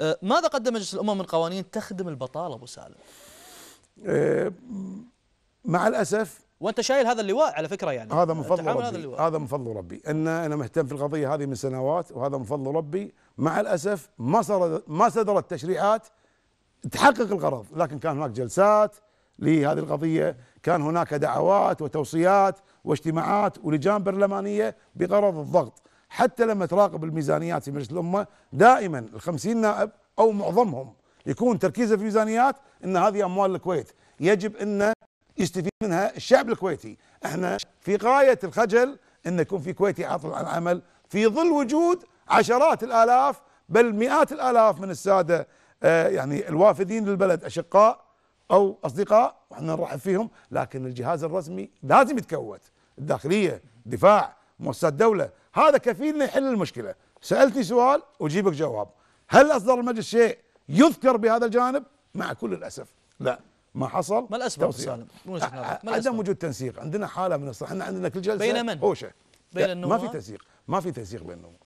آه، ماذا قدم مجلس الأمم من قوانين تخدم البطالة أبو سالم؟ آه، مع الأسف وانت شايل هذا اللواء على فكره يعني هذا من آه، فضل ربي هذا, هذا من فضل ربي ان انا مهتم في القضيه هذه من سنوات وهذا من فضل ربي مع الاسف ما ما صدرت تشريعات تحقق الغرض لكن كان هناك جلسات لهذه القضيه كان هناك دعوات وتوصيات واجتماعات ولجان برلمانيه بغرض الضغط حتى لما تراقب الميزانيات في مجلس الامه دائما ال نائب او معظمهم يكون تركيزه في الميزانيات ان هذه اموال الكويت يجب ان يستفيد منها الشعب الكويتي احنا في غايه الخجل ان يكون في كويتي عاطل عن العمل في ظل وجود عشرات الالاف بل مئات الالاف من الساده آه يعني الوافدين للبلد اشقاء او اصدقاء واحنا نرحب فيهم لكن الجهاز الرسمي لازم يتكوت الداخليه الدفاع مؤسسات دوله هذا كفيل يحل المشكله سالتني سؤال اجيبك جواب هل اصدر المجلس شيء يذكر بهذا الجانب مع كل الاسف لا ما حصل ما الاسباب سالم ما الأسباب؟ عدم وجود تنسيق عندنا حاله من الصح احنا عندنا كل جلسه بين من؟ هوشه بين النواب ما في تنسيق ما في تنسيق بين النواب